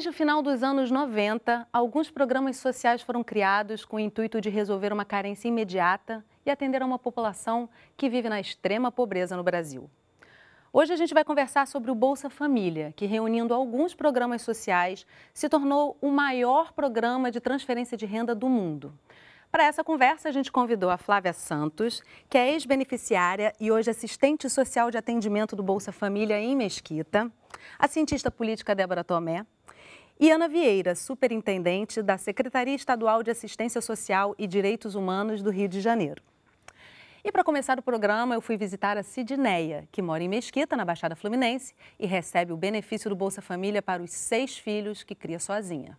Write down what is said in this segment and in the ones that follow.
Desde o final dos anos 90, alguns programas sociais foram criados com o intuito de resolver uma carência imediata e atender a uma população que vive na extrema pobreza no Brasil. Hoje a gente vai conversar sobre o Bolsa Família, que reunindo alguns programas sociais, se tornou o maior programa de transferência de renda do mundo. Para essa conversa, a gente convidou a Flávia Santos, que é ex-beneficiária e hoje assistente social de atendimento do Bolsa Família em Mesquita, a cientista política Débora Tomé, e Ana Vieira, superintendente da Secretaria Estadual de Assistência Social e Direitos Humanos do Rio de Janeiro. E para começar o programa, eu fui visitar a Sidneia, que mora em Mesquita, na Baixada Fluminense, e recebe o benefício do Bolsa Família para os seis filhos que cria sozinha.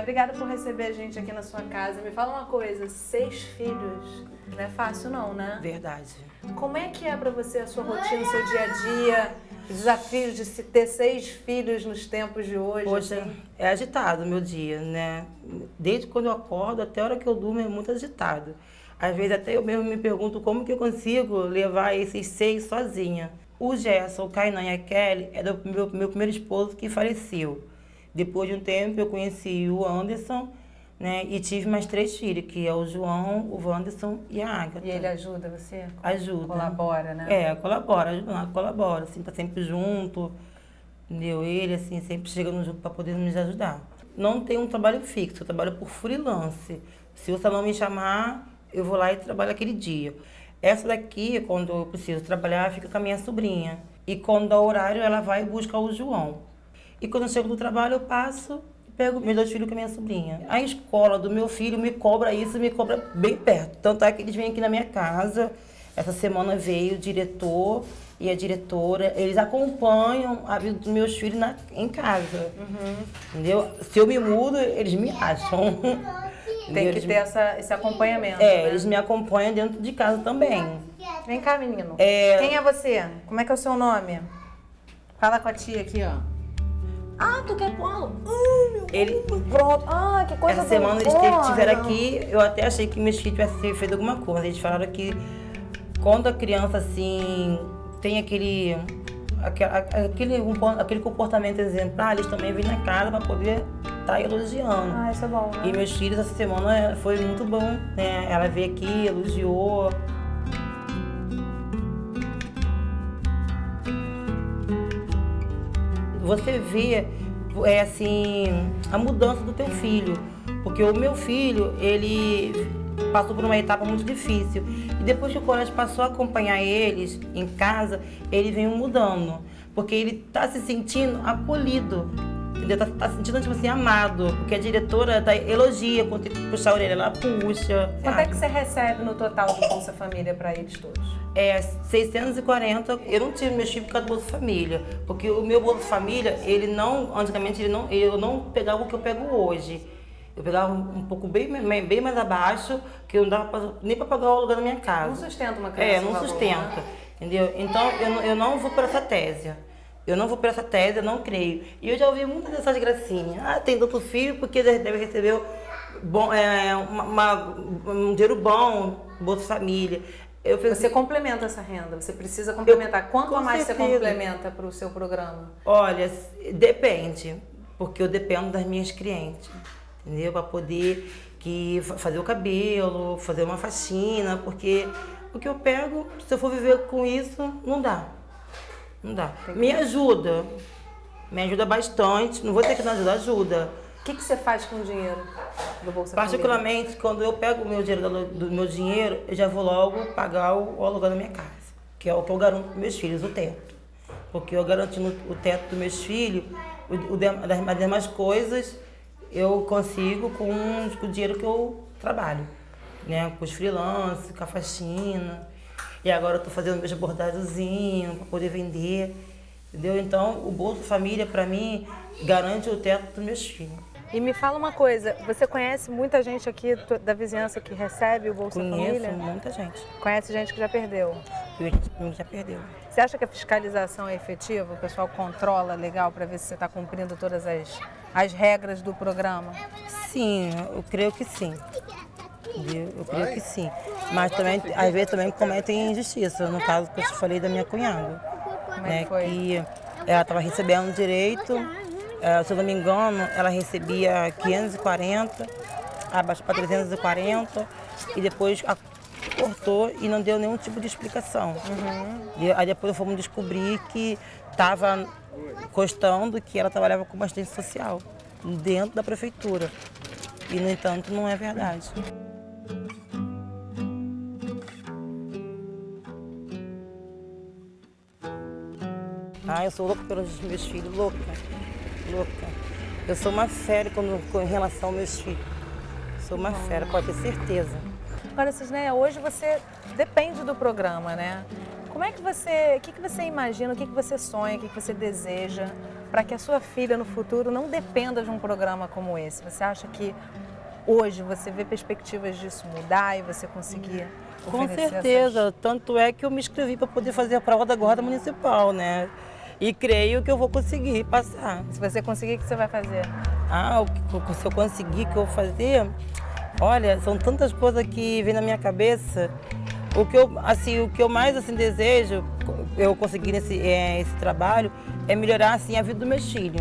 Obrigada por receber a gente aqui na sua casa. Me fala uma coisa, seis filhos, não é fácil não, né? Verdade. Como é que é para você a sua rotina, o seu dia a dia, os desafios de se ter seis filhos nos tempos de hoje? Poxa, assim? é agitado o meu dia, né? Desde quando eu acordo até a hora que eu durmo é muito agitado. Às vezes até eu mesmo me pergunto como que eu consigo levar esses seis sozinha. O Gerson, o Kainan e a Kelly é do meu, meu primeiro esposo que faleceu. Depois de um tempo, eu conheci o Anderson, né? E tive mais três filhos, que é o João, o Wanderson e a Agatha. E ele ajuda você? Ajuda. Colabora, né? É, colabora, ajuda, colabora, assim, tá sempre junto, entendeu? Ele, assim, sempre no junto para poder nos ajudar. Não tenho um trabalho fixo, eu trabalho por freelance. Se o salão me chamar, eu vou lá e trabalho aquele dia. Essa daqui, quando eu preciso trabalhar, fica com a minha sobrinha. E quando dá horário, ela vai e busca o João. E quando eu chego do trabalho, eu passo e pego meus dois filhos com a minha sobrinha. A escola do meu filho me cobra isso, me cobra bem perto. Tanto é que eles vêm aqui na minha casa. Essa semana veio o diretor e a diretora, eles acompanham a vida dos meus filhos na, em casa. Uhum. Entendeu? Se eu me mudo, eles me acham. Tem que ter essa, esse acompanhamento. É, né? eles me acompanham dentro de casa também. Vem cá, menino. É... Quem é você? Como é que é o seu nome? Fala com a tia aqui, ó. Ah, tu quer polo? Ai, meu ele, Pronto. Ah, que coisa Essa semana eles estiveram aqui, eu até achei que meus filhos tivessem feito alguma coisa. Eles falaram que quando a criança assim tem aquele. Aquele, aquele comportamento exemplar, ah, eles também vêm na casa para poder tá elogiando. Ah, isso é bom. Né? E meus filhos, essa semana foi muito bom, né? Ela veio aqui, elogiou, você vê é assim a mudança do teu filho, porque o meu filho ele passou por uma etapa muito difícil e depois que o colégio passou a acompanhar eles em casa, ele veio mudando, porque ele está se sentindo acolhido entendeu? Tá, tá sentindo, tipo assim, amado. Porque a diretora tá, elogia, quando tem que puxar a orelha, ela puxa. Quanto é sabe? é que você recebe no total do Bolsa Família para eles todos? É, 640. Eu não tiro meus filhos por causa do Bolsa Família. Porque o meu Bolsa Família, ele não, antigamente, ele não, eu não pegava o que eu pego hoje. Eu pegava um pouco bem, bem mais abaixo, que eu não dava pra, nem para pagar o aluguel da minha casa. Não sustenta uma é, criança. É, não sustenta. Né? Entendeu? Então eu, eu não vou por essa tese. Eu não vou para essa tese, eu não creio. E eu já ouvi muitas dessas gracinhas. Ah, tem tanto filho porque deve receber bom, é, uma, uma, um dinheiro bom, Bolsa Família. Eu pensei, você assim, complementa essa renda, você precisa complementar. Eu, Quanto com a mais certeza. você complementa para o seu programa? Olha, depende, porque eu dependo das minhas clientes, entendeu? Para poder que, fazer o cabelo, fazer uma faxina, porque o que eu pego, se eu for viver com isso, não dá. Não dá. Me ajuda. Me ajuda bastante. Não vou ter que não ajudar, ajuda. O que, que você faz com o dinheiro do Bolsa Particularmente, Família? quando eu pego o meu dinheiro, do meu dinheiro, eu já vou logo pagar o, o aluguel da minha casa. Que é o que eu garanto para meus filhos, o teto. Porque eu garanto o teto dos meus filhos, o, o, das demais coisas, eu consigo com, com o dinheiro que eu trabalho. Né? Com os freelancers, com a faxina. E agora eu estou fazendo meus bordadozinhos para poder vender. Entendeu? Então, o Bolsa Família, para mim, garante o teto dos meus filhos. E me fala uma coisa, você conhece muita gente aqui da vizinhança que recebe o Bolsa Conheço Família? Conheço muita gente. Conhece gente que já perdeu? Gente que já perdeu. Você acha que a fiscalização é efetiva? O pessoal controla legal para ver se você está cumprindo todas as, as regras do programa? Sim, eu creio que sim. eu creio que sim. Mas também, às vezes, também cometem injustiça, no caso que eu te falei da minha cunhada. né, Que ela estava recebendo direito, é, se eu não me engano, ela recebia 540, abaixou para 340 e depois a, cortou e não deu nenhum tipo de explicação. Uhum. aí depois fomos descobrir que estava constando que ela trabalhava como assistente social dentro da prefeitura. E, no entanto, não é verdade. Ah, eu sou louca pelos meus filhos, louca, louca. Eu sou uma fera com, em relação aos meus filhos. Sou uma fera, pode ter certeza. Agora, né, hoje você depende do programa, né? Como é que você, o que, que você imagina, o que, que você sonha, o que, que você deseja para que a sua filha no futuro não dependa de um programa como esse? Você acha que hoje você vê perspectivas disso mudar e você conseguir Com certeza, essas... tanto é que eu me inscrevi para poder fazer a prova da guarda municipal, né? E creio que eu vou conseguir passar. Se você conseguir, o que você vai fazer? Ah, se eu conseguir, o que eu vou fazer? Olha, são tantas coisas que vêm na minha cabeça. O que eu, assim, o que eu mais assim, desejo, eu conseguir esse é, esse trabalho, é melhorar assim, a vida do meu filho.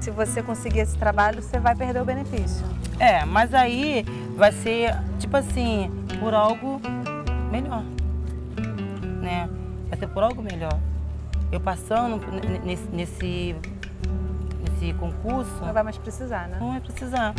Se você conseguir esse trabalho, você vai perder o benefício. É, mas aí vai ser, tipo assim, por algo melhor, né? Vai ser por algo melhor eu passando nesse, nesse, nesse concurso. Não vai mais precisar, né? Não vai precisar.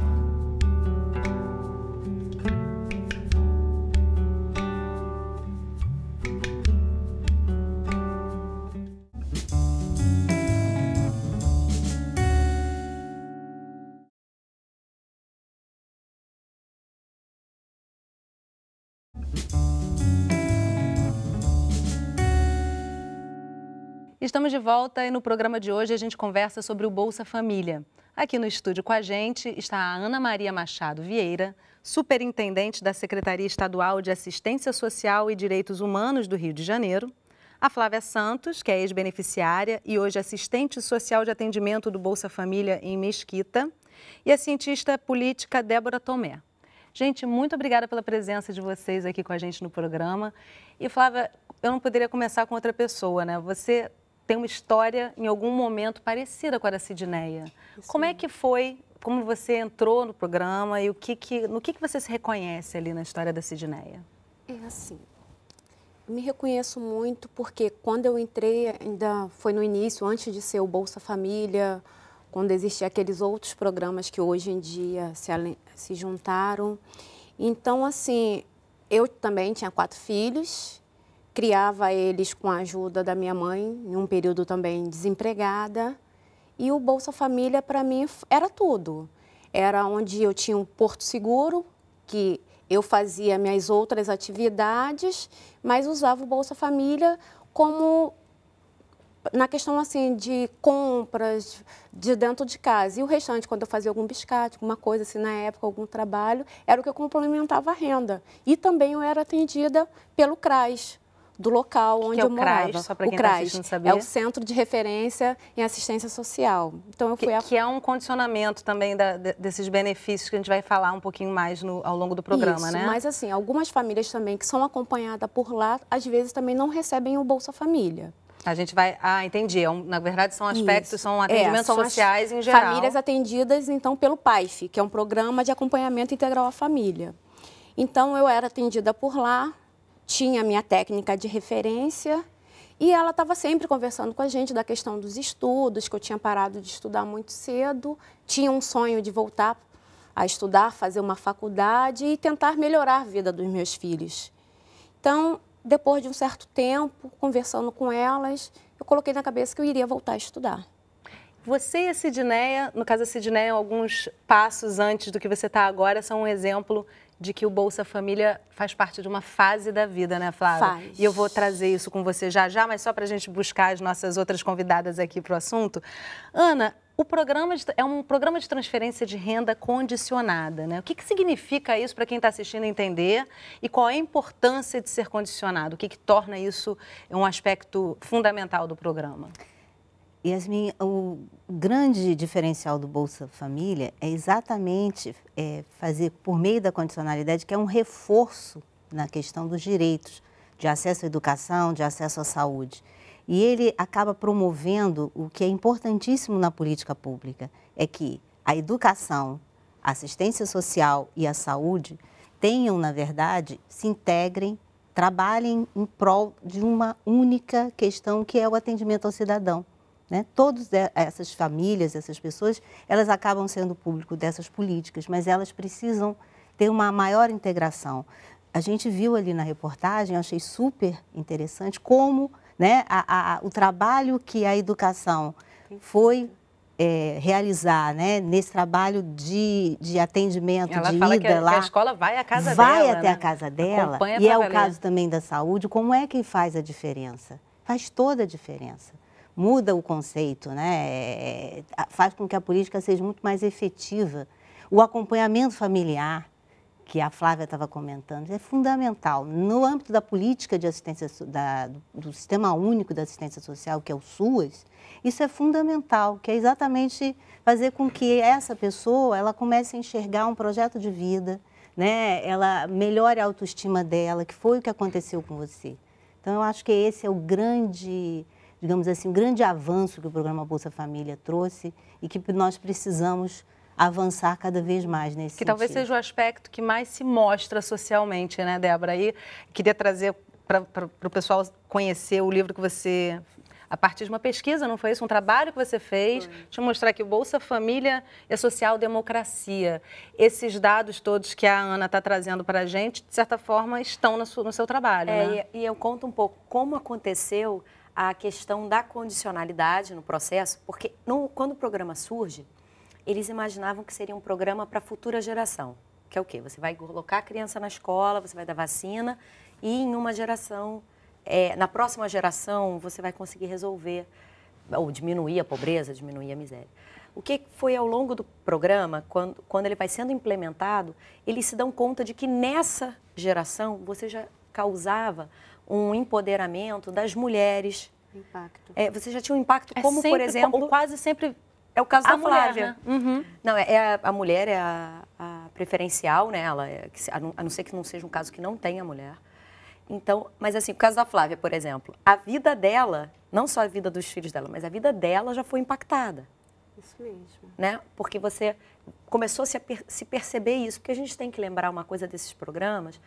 Estamos de volta e no programa de hoje a gente conversa sobre o Bolsa Família. Aqui no estúdio com a gente está a Ana Maria Machado Vieira, superintendente da Secretaria Estadual de Assistência Social e Direitos Humanos do Rio de Janeiro, a Flávia Santos, que é ex-beneficiária e hoje assistente social de atendimento do Bolsa Família em Mesquita, e a cientista política Débora Tomé. Gente, muito obrigada pela presença de vocês aqui com a gente no programa. E Flávia, eu não poderia começar com outra pessoa, né? Você tem uma história em algum momento parecida com a da Sidneia. Como é que foi, como você entrou no programa e o que que, no que, que você se reconhece ali na história da Sidneia? É assim, me reconheço muito porque quando eu entrei, ainda foi no início, antes de ser o Bolsa Família, quando existiam aqueles outros programas que hoje em dia se, se juntaram. Então, assim, eu também tinha quatro filhos, criava eles com a ajuda da minha mãe, em um período também desempregada. E o Bolsa Família, para mim, era tudo. Era onde eu tinha um porto seguro, que eu fazia minhas outras atividades, mas usava o Bolsa Família como na questão assim de compras de dentro de casa e o restante quando eu fazia algum biscate, alguma coisa assim na época, algum trabalho, era o que eu complementava a renda. E também eu era atendida pelo CRAS, do local onde que é eu é o morava. CRAS, só para quem tá o CRAS é o Centro de Referência em Assistência Social. Então eu fui que, a... que é um condicionamento também da, desses benefícios que a gente vai falar um pouquinho mais no, ao longo do programa, Isso, né? Mas assim, algumas famílias também que são acompanhadas por lá, às vezes também não recebem o Bolsa Família. A gente vai. Ah, entendi. É na verdade, são aspectos, Isso. são é, atendimentos é, são sociais em geral. Famílias atendidas, então, pelo PAIF, que é um programa de acompanhamento integral à família. Então, eu era atendida por lá, tinha a minha técnica de referência e ela estava sempre conversando com a gente da questão dos estudos, que eu tinha parado de estudar muito cedo, tinha um sonho de voltar a estudar, fazer uma faculdade e tentar melhorar a vida dos meus filhos. Então, depois de um certo tempo, conversando com elas, eu coloquei na cabeça que eu iria voltar a estudar. Você e a Sidneia, no caso a Sidneia, alguns passos antes do que você está agora, são um exemplo de que o Bolsa Família faz parte de uma fase da vida, né, Flávia? Faz. E eu vou trazer isso com você já já, mas só para a gente buscar as nossas outras convidadas aqui para o assunto. Ana, o programa de, é um programa de transferência de renda condicionada, né? O que, que significa isso para quem está assistindo entender e qual é a importância de ser condicionado? O que, que torna isso um aspecto fundamental do programa? E as minhas, o grande diferencial do Bolsa Família é exatamente é, fazer, por meio da condicionalidade, que é um reforço na questão dos direitos de acesso à educação, de acesso à saúde. E ele acaba promovendo o que é importantíssimo na política pública, é que a educação, a assistência social e a saúde tenham, na verdade, se integrem, trabalhem em prol de uma única questão, que é o atendimento ao cidadão né? Todas essas famílias, essas pessoas, elas acabam sendo público dessas políticas, mas elas precisam ter uma maior integração. A gente viu ali na reportagem, achei super interessante como né, a, a, o trabalho que a educação foi é, realizar né, nesse trabalho de, de atendimento, Ela de fala ida que a, lá. Que a escola vai à casa vai dela. Vai até né? a casa dela. Acompanha e é o caso também da saúde. Como é que faz a diferença? Faz toda a diferença muda o conceito, né? É, é, faz com que a política seja muito mais efetiva. O acompanhamento familiar, que a Flávia estava comentando, é fundamental. No âmbito da política de assistência, da, do Sistema Único da Assistência Social, que é o SUAS, isso é fundamental, que é exatamente fazer com que essa pessoa ela comece a enxergar um projeto de vida, né? ela melhore a autoestima dela, que foi o que aconteceu com você. Então, eu acho que esse é o grande digamos assim, um grande avanço que o programa Bolsa Família trouxe e que nós precisamos avançar cada vez mais nesse Que sentido. talvez seja o aspecto que mais se mostra socialmente, né, Débora? E queria trazer para o pessoal conhecer o livro que você a partir de uma pesquisa, não foi isso? Um trabalho que você fez. Foi. Deixa eu mostrar aqui: o Bolsa Família é Social Democracia. Esses dados todos que a Ana está trazendo para a gente, de certa forma, estão no seu, no seu trabalho. É, né? e, e eu conto um pouco como aconteceu a questão da condicionalidade no processo, porque no, quando o programa surge, eles imaginavam que seria um programa para a futura geração, que é o quê? Você vai colocar a criança na escola, você vai dar vacina e em uma geração, é, na próxima geração, você vai conseguir resolver ou diminuir a pobreza, diminuir a miséria. O que foi ao longo do programa, quando, quando ele vai sendo implementado, eles se dão conta de que nessa geração você já causava um empoderamento das mulheres. Impacto. É, você já tinha um impacto é como, sempre, por exemplo... Quase sempre é o caso da Flávia. né? uhum. Não, é, é, a mulher é a, a preferencial, né? Ela é, a, não, a não ser que não seja um caso que não tenha mulher. Então, mas assim, o caso da Flávia, por exemplo, a vida dela, não só a vida dos filhos dela, mas a vida dela já foi impactada. Isso mesmo. Né? Porque você começou a se, a se perceber isso, porque a gente tem que lembrar uma coisa desses programas,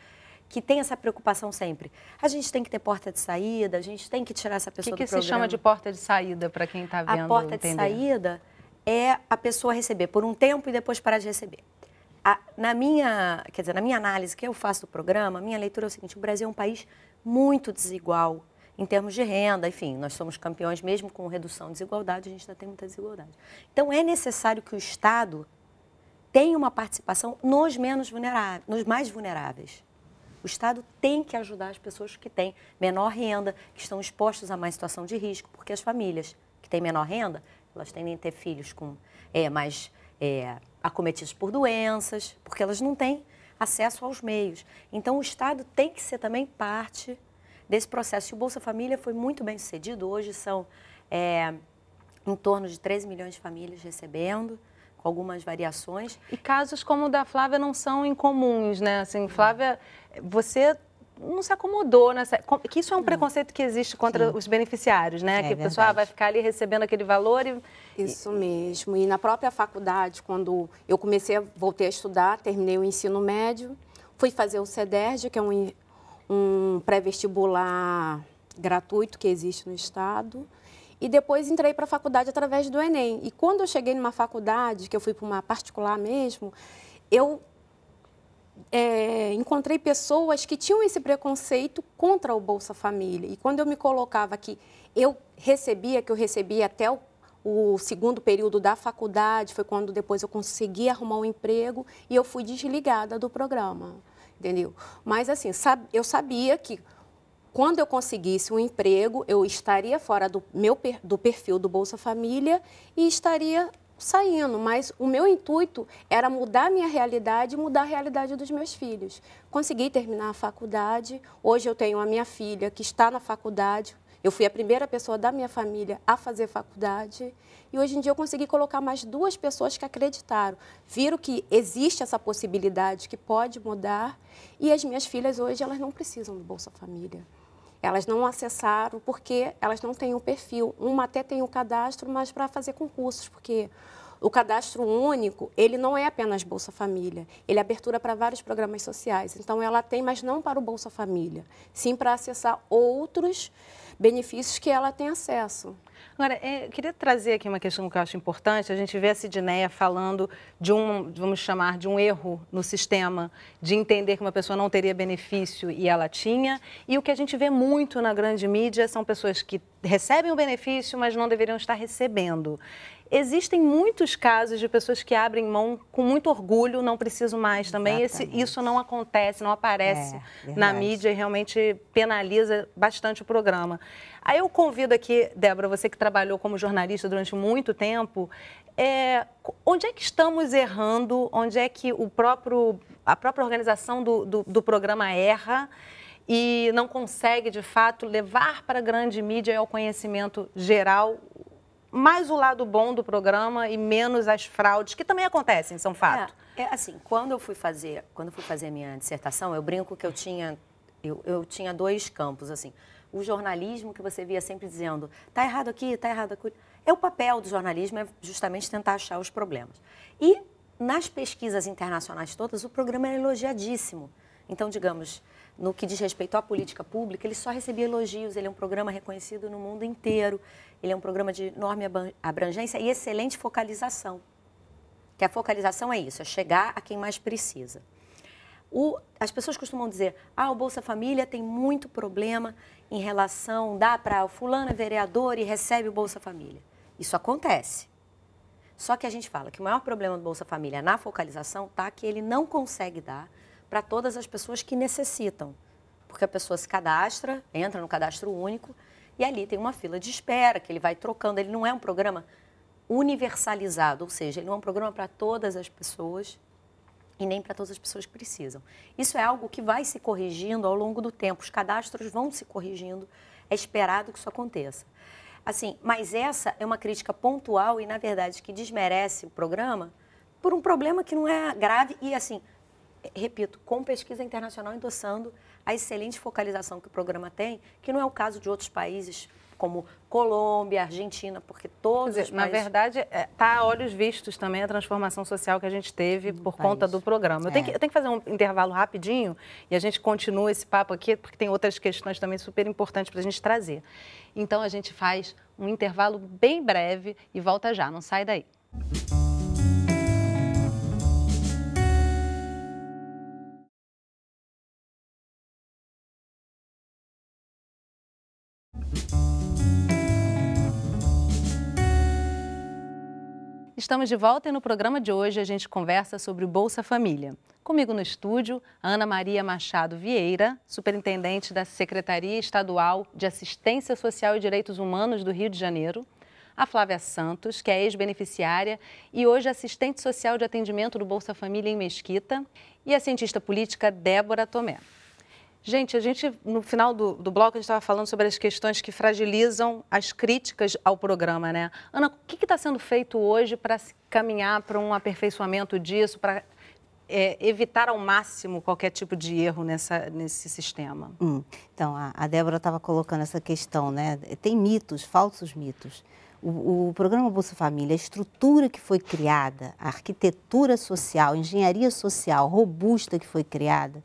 que tem essa preocupação sempre. A gente tem que ter porta de saída, a gente tem que tirar essa pessoa que que do programa. O que se chama de porta de saída para quem está vendo? A porta entender. de saída é a pessoa receber por um tempo e depois parar de receber. A, na minha, quer dizer, na minha análise que eu faço do programa, a minha leitura é o seguinte: o Brasil é um país muito desigual em termos de renda, enfim, nós somos campeões mesmo com redução de desigualdade, a gente ainda tem muita desigualdade. Então é necessário que o Estado tenha uma participação nos menos vulneráveis, nos mais vulneráveis. O Estado tem que ajudar as pessoas que têm menor renda, que estão expostas a mais situação de risco, porque as famílias que têm menor renda, elas tendem a ter filhos com é, mais é, acometidos por doenças, porque elas não têm acesso aos meios. Então, o Estado tem que ser também parte desse processo. E o Bolsa Família foi muito bem sucedido. Hoje são é, em torno de 13 milhões de famílias recebendo algumas variações. E casos como o da Flávia não são incomuns, né? Assim, Flávia, você não se acomodou nessa. É, que isso é um não. preconceito que existe contra Sim. os beneficiários, né? É, que o pessoal ah, vai ficar ali recebendo aquele valor e. Isso mesmo. E na própria faculdade, quando eu comecei, voltei a estudar, terminei o ensino médio, fui fazer o CEDERJ, que é um, um pré-vestibular gratuito que existe no estado e depois entrei para a faculdade através do Enem. E quando eu cheguei numa faculdade, que eu fui para uma particular mesmo, eu é, encontrei pessoas que tinham esse preconceito contra o Bolsa Família. E quando eu me colocava que eu recebia, que eu recebia até o, o segundo período da faculdade, foi quando depois eu consegui arrumar um emprego e eu fui desligada do programa, entendeu? Mas assim, eu sabia que quando eu conseguisse um emprego, eu estaria fora do meu do perfil do Bolsa Família e estaria saindo, mas o meu intuito era mudar a minha realidade e mudar a realidade dos meus filhos. Consegui terminar a faculdade, hoje eu tenho a minha filha que está na faculdade. Eu fui a primeira pessoa da minha família a fazer faculdade e hoje em dia eu consegui colocar mais duas pessoas que acreditaram, viram que existe essa possibilidade que pode mudar e as minhas filhas hoje elas não precisam do Bolsa Família. Elas não acessaram porque elas não têm o um perfil. Uma até tem o um cadastro, mas para fazer concursos, porque o cadastro único, ele não é apenas Bolsa Família, ele é abertura para vários programas sociais. Então, ela tem, mas não para o Bolsa Família, sim para acessar outros benefícios que ela tem acesso. Agora, é, eu queria trazer aqui uma questão que eu acho importante. A gente vê a Sidneia falando de um, vamos chamar, de um erro no sistema, de entender que uma pessoa não teria benefício e ela tinha. E o que a gente vê muito na grande mídia são pessoas que recebem o benefício, mas não deveriam estar recebendo. Existem muitos casos de pessoas que abrem mão com muito orgulho, não preciso mais também. Esse, isso não acontece, não aparece é, na mídia e realmente penaliza bastante o programa. Aí eu convido aqui, Débora, você que trabalhou como jornalista durante muito tempo, é, onde é que estamos errando? Onde é que o próprio, a própria organização do, do, do programa erra? e não consegue, de fato, levar para a grande mídia e ao conhecimento geral mais o lado bom do programa e menos as fraudes, que também acontecem, são fato. É, é assim, quando eu fui fazer, quando fui fazer minha dissertação, eu brinco que eu tinha, eu, eu tinha dois campos, assim. O jornalismo que você via sempre dizendo, tá errado aqui, tá errado aqui. É o papel do jornalismo, é justamente tentar achar os problemas. E nas pesquisas internacionais todas, o programa era elogiadíssimo. Então, digamos, no que diz respeito à política pública, ele só recebia elogios. Ele é um programa reconhecido no mundo inteiro. Ele é um programa de enorme abrangência e excelente focalização. Que a focalização é isso, é chegar a quem mais precisa. O, as pessoas costumam dizer, ah, o Bolsa Família tem muito problema em relação, dá para o fulano é vereador e recebe o Bolsa Família. Isso acontece. Só que a gente fala que o maior problema do Bolsa Família na focalização está que ele não consegue dar para todas as pessoas que necessitam. Porque a pessoa se cadastra, entra no cadastro único e ali tem uma fila de espera que ele vai trocando. Ele não é um programa universalizado, ou seja, ele não é um programa para todas as pessoas e nem para todas as pessoas que precisam. Isso é algo que vai se corrigindo ao longo do tempo. Os cadastros vão se corrigindo. É esperado que isso aconteça. Assim, mas essa é uma crítica pontual e, na verdade, que desmerece o programa por um problema que não é grave e assim repito, com pesquisa internacional endossando a excelente focalização que o programa tem, que não é o caso de outros países como Colômbia, Argentina, porque todos dizer, os países... Na verdade, está é, a olhos vistos também a transformação social que a gente teve por país. conta do programa. Eu, tenho que, é. eu tenho que fazer um intervalo rapidinho e a gente continua esse papo aqui, porque tem outras questões também super importantes para a gente trazer. Então, a gente faz um intervalo bem breve e volta já, não sai daí. Música Estamos de volta e no programa de hoje a gente conversa sobre o Bolsa Família. Comigo no estúdio, Ana Maria Machado Vieira, superintendente da Secretaria Estadual de Assistência Social e Direitos Humanos do Rio de Janeiro, a Flávia Santos, que é ex-beneficiária e hoje assistente social de atendimento do Bolsa Família em Mesquita, e a cientista política Débora Tomé. Gente, a gente, no final do, do bloco, a gente estava falando sobre as questões que fragilizam as críticas ao programa, né? Ana, o que está sendo feito hoje para caminhar para um aperfeiçoamento disso, para é, evitar ao máximo qualquer tipo de erro nessa, nesse sistema. Hum. Então, a, a Débora estava colocando essa questão, né? Tem mitos, falsos mitos. O, o, programa Bolsa Família, a estrutura que foi criada, a arquitetura social, a engenharia social robusta que foi criada,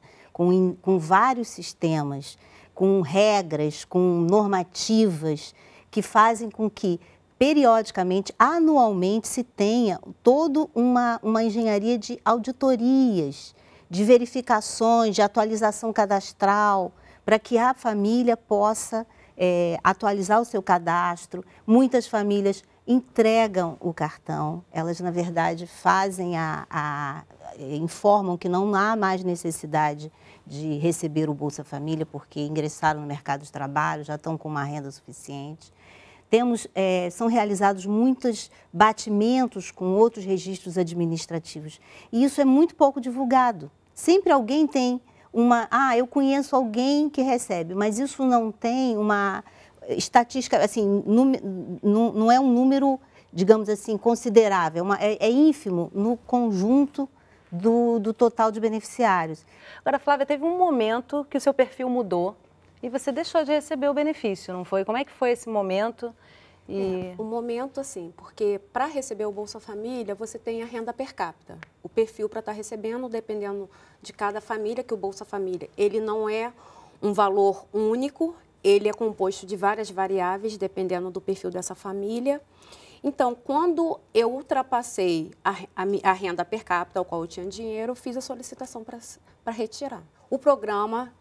com, com vários sistemas, com regras, com normativas que fazem com que periodicamente, anualmente, se tenha toda uma, uma engenharia de auditorias, de verificações, de atualização cadastral, para que a família possa é, atualizar o seu cadastro. Muitas famílias entregam o cartão, elas, na verdade, fazem a, a informam que não há mais necessidade de receber o Bolsa Família porque ingressaram no mercado de trabalho, já estão com uma renda suficiente. Temos, é, são realizados muitos batimentos com outros registros administrativos. E isso é muito pouco divulgado. Sempre alguém tem uma. Ah, eu conheço alguém que recebe, mas isso não tem uma estatística. Assim, num, não é um número, digamos assim, considerável, é uma, é, é ínfimo no conjunto do, do total de beneficiários. Agora, Flávia, teve um momento que o seu perfil mudou e você deixou de receber o benefício, não foi? Como é que foi esse momento? E... É, o momento, assim, porque para receber o Bolsa Família, você tem a renda per capita. O perfil para estar tá recebendo, dependendo de cada família, que o Bolsa Família, ele não é um valor único, ele é composto de várias variáveis, dependendo do perfil dessa família. Então, quando eu ultrapassei a, a, a renda per capita, ao qual eu tinha dinheiro, fiz a solicitação para retirar. O programa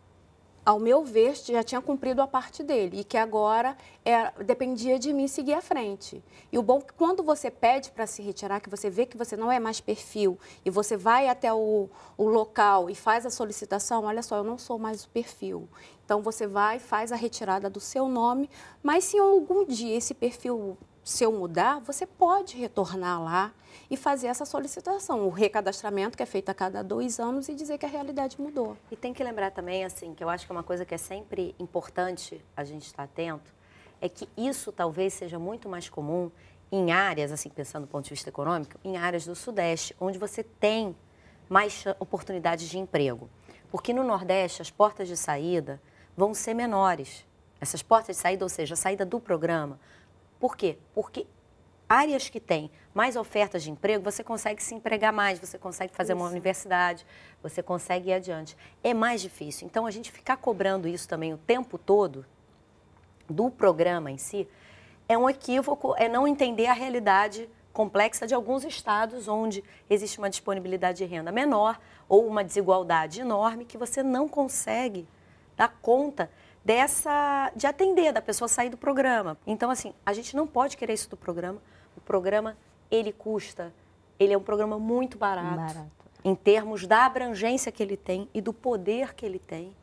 ao meu ver, já tinha cumprido a parte dele e que agora era, é, dependia de mim seguir à frente. E o bom é que quando você pede para se retirar, que você vê que você não é mais perfil e você vai até o, o local e faz a solicitação, olha só, eu não sou mais o perfil. Então você vai e faz a retirada do seu nome, mas se algum dia esse perfil se eu mudar, você pode retornar lá e fazer essa solicitação, o recadastramento que é feito a cada dois anos e dizer que a realidade mudou. E tem que lembrar também, assim, que eu acho que é uma coisa que é sempre importante a gente estar atento, é que isso talvez seja muito mais comum em áreas, assim, pensando do ponto de vista econômico, em áreas do Sudeste, onde você tem mais oportunidades de emprego. Porque no Nordeste, as portas de saída vão ser menores. Essas portas de saída, ou seja, a saída do programa, por quê? Porque áreas que têm mais ofertas de emprego, você consegue se empregar mais, você consegue fazer isso. uma universidade, você consegue ir adiante. É mais difícil. Então, a gente ficar cobrando isso também o tempo todo do programa em si é um equívoco, é não entender a realidade complexa de alguns estados onde existe uma disponibilidade de renda menor ou uma desigualdade enorme que você não consegue dar conta dessa de atender da pessoa sair do programa. Então assim, a gente não pode querer isso do programa. O programa ele custa, ele é um programa muito barato, barato. em termos da abrangência que ele tem e do poder que ele tem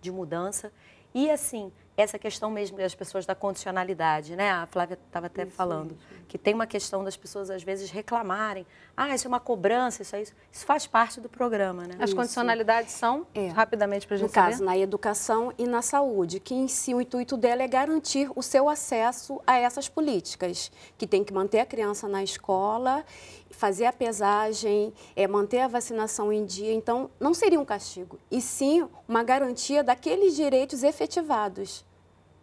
de mudança. E assim, essa questão mesmo das pessoas da condicionalidade, né? A Flávia estava até isso, falando isso. que tem uma questão das pessoas às vezes reclamarem, ah, isso é uma cobrança, isso é isso. Isso faz parte do programa, né? As isso. condicionalidades são é. rapidamente para gente No saber. caso, na educação e na saúde, que em si o intuito dela é garantir o seu acesso a essas políticas, que tem que manter a criança na escola fazer a pesagem, é, manter a vacinação em dia. Então, não seria um castigo, e sim uma garantia daqueles direitos efetivados.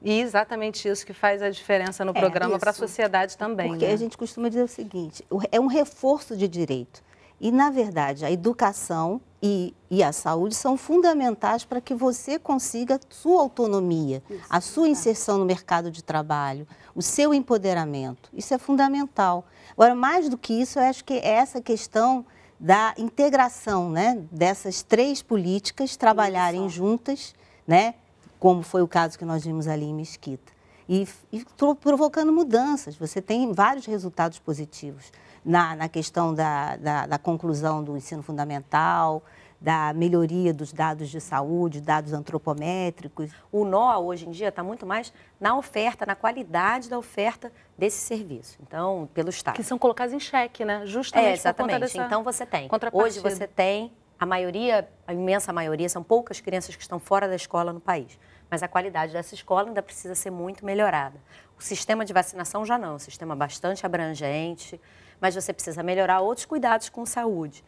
E exatamente isso que faz a diferença no é, programa para a sociedade também. Porque né? a gente costuma dizer o seguinte: é um reforço de direito. E, na verdade, a educação e, e a saúde são fundamentais para que você consiga sua autonomia, Isso, a sua tá. inserção no mercado de trabalho, o seu empoderamento. Isso é fundamental. Agora, mais do que isso, eu acho que é essa questão da integração né, dessas três políticas trabalharem juntas, né, como foi o caso que nós vimos ali em Mesquita e, e provocando mudanças. Você tem vários resultados positivos na, na questão da, da, da conclusão do ensino fundamental, da melhoria dos dados de saúde, dados antropométricos. O nó, hoje em dia, está muito mais na oferta, na qualidade da oferta desse serviço, então, pelo Estado. Que são colocados em xeque, né? Justamente é, exatamente. Dessa... Então, você tem. Hoje você tem, a maioria, a imensa maioria, são poucas crianças que estão fora da escola no país mas a qualidade dessa escola ainda precisa ser muito melhorada. O sistema de vacinação já não, é um sistema bastante abrangente, mas você precisa melhorar outros cuidados com saúde.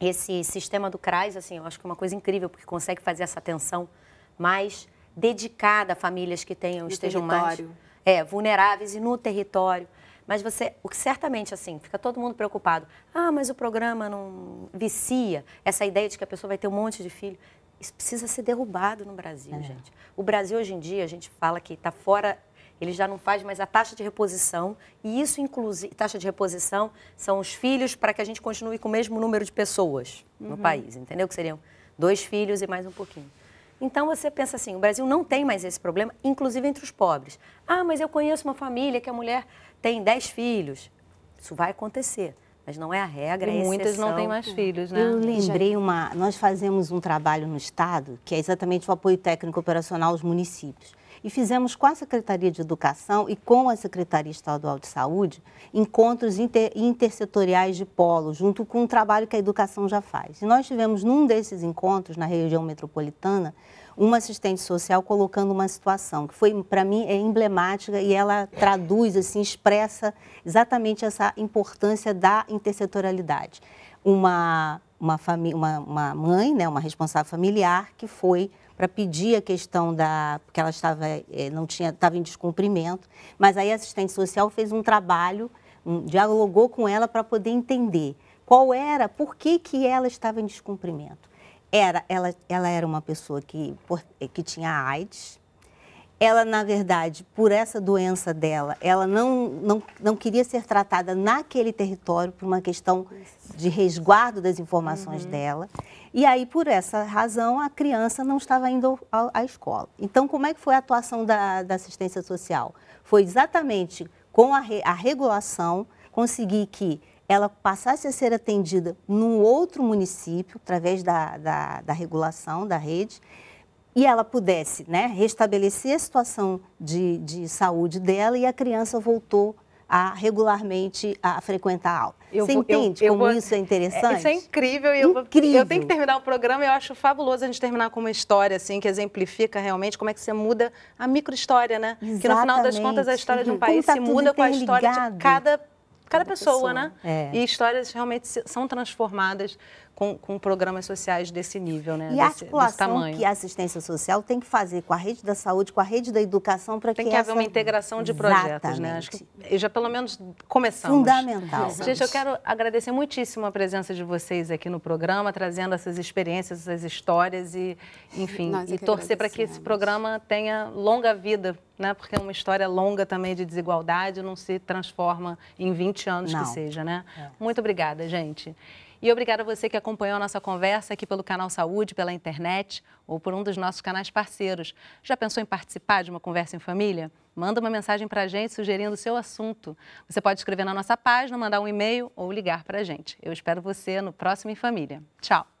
Esse sistema do CRAS, assim, eu acho que é uma coisa incrível, porque consegue fazer essa atenção mais dedicada a famílias que tenham, no estejam território. mais é, vulneráveis e no território. Mas você, o que certamente assim, fica todo mundo preocupado. Ah, mas o programa não vicia essa ideia de que a pessoa vai ter um monte de filho. Isso precisa ser derrubado no Brasil, é. gente. O Brasil hoje em dia, a gente fala que está fora, ele já não faz mais a taxa de reposição, e isso inclusive, taxa de reposição são os filhos para que a gente continue com o mesmo número de pessoas uhum. no país, entendeu? Que seriam dois filhos e mais um pouquinho. Então você pensa assim, o Brasil não tem mais esse problema, inclusive entre os pobres. Ah, mas eu conheço uma família que a mulher tem dez filhos. Isso vai acontecer mas não é a regra, e é muitas exceção. não têm mais filhos, né? Eu lembrei uma, nós fazemos um trabalho no estado que é exatamente o apoio técnico operacional aos municípios e fizemos com a Secretaria de Educação e com a Secretaria Estadual de Saúde encontros inter, intersetoriais de polo, junto com o trabalho que a educação já faz. E nós tivemos num desses encontros, na região metropolitana, uma assistente social colocando uma situação que foi para mim é emblemática e ela traduz assim expressa exatamente essa importância da intersetorialidade uma uma, uma, uma mãe né uma responsável familiar que foi para pedir a questão da. porque ela estava, eh, não tinha, estava em descumprimento, mas aí a assistente social fez um trabalho, um, dialogou com ela para poder entender qual era, por que, que ela estava em descumprimento. Era, ela, ela era uma pessoa que, eh, que tinha AIDS, ela, na verdade, por essa doença dela, ela não, não, não queria ser tratada naquele território por uma questão de resguardo das informações uhum. dela. E aí, por essa razão, a criança não estava indo ao, à escola. Então, como é que foi a atuação da, da assistência social? Foi exatamente com a, re, a regulação conseguir que ela passasse a ser atendida num outro município, através da, da, da regulação da rede, e ela pudesse né, restabelecer a situação de, de saúde dela e a criança voltou a regularmente a frequentar a aula. Eu Você entende eu como vou, isso é interessante? É, isso é incrível. E incrível. Eu, eu, tenho que terminar o programa. Eu acho fabuloso a gente terminar com uma história assim que exemplifica realmente como é que você muda a microhistória, né? Exatamente. Que no final das contas a história de um uhum. país tá se muda com a história de cada cada pessoa, pessoa né? É. E histórias realmente são transformadas com, com programas sociais desse nível, né? E desse, a articulação que a assistência social tem que fazer com a rede da saúde, com a rede da educação, para que Tem que essa... haver uma integração de projetos, Exatamente. né? Acho que já pelo menos começamos. Fundamental. Gente, eu quero agradecer muitíssimo a presença de vocês aqui no programa, trazendo essas experiências, essas histórias e, enfim, é e torcer para que esse programa tenha longa vida né? porque é uma história longa também de desigualdade não se transforma em 20 anos não. que seja, né? É. Muito obrigada, gente. E obrigada a você que acompanhou a nossa conversa aqui pelo canal Saúde, pela internet ou por um dos nossos canais parceiros. Já pensou em participar de uma conversa em família? Manda uma mensagem para a gente sugerindo o seu assunto. Você pode escrever na nossa página, mandar um e-mail ou ligar para a gente. Eu espero você no próximo Em Família. Tchau!